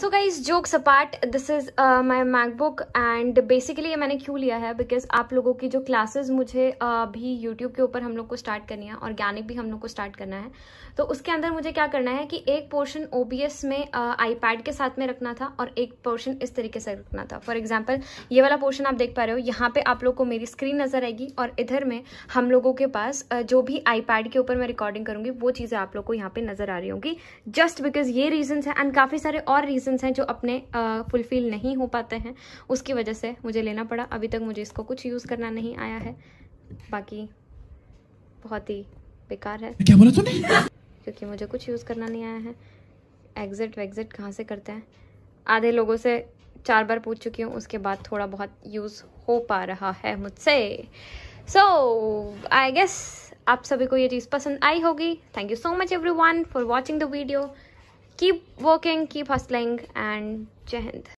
so guys jokes apart this is my MacBook and basically ये मैंने क्यों लिया है बिकॉज आप लोगों की जो क्लासेस मुझे अभी uh, यूट्यूब के ऊपर हम लोग को स्टार्ट करनी है ऑर्गेनिक भी हम लोग को स्टार्ट करना है तो उसके अंदर मुझे क्या करना है कि एक पोर्शन ओ में आई uh, के साथ में रखना था और एक पोर्शन इस तरीके से रखना था फॉर एग्जाम्पल ये वाला पोर्शन आप देख पा रहे हो यहाँ पे आप लोग को मेरी स्क्रीन नजर आएगी और इधर में हम लोगों के पास uh, जो भी आई पैड के ऊपर मैं रिकॉर्डिंग करूंगी वो चीज़ें आप लोग को यहाँ पे नजर आ रही होंगी जस्ट बिकॉज ये रीजन्स है एंड काफ़ी सारे और रीजन रीजंस हैं जो अपने फुलफ़िल नहीं हो पाते हैं उसकी वजह से मुझे लेना पड़ा अभी तक मुझे इसको कुछ यूज़ करना नहीं आया है बाकी बहुत ही बेकार है क्या बोला तूने क्योंकि मुझे कुछ यूज़ करना नहीं आया है एग्ज़िट वेग्ज़िट कहाँ से करते हैं आधे लोगों से चार बार पूछ चुकी हूँ उसके बाद थोड़ा बहुत यूज़ हो पा रहा है मुझसे सो आई गेस आप सभी को ये चीज़ पसंद आई होगी thank you so much everyone for watching the video keep working keep hustling and jai hind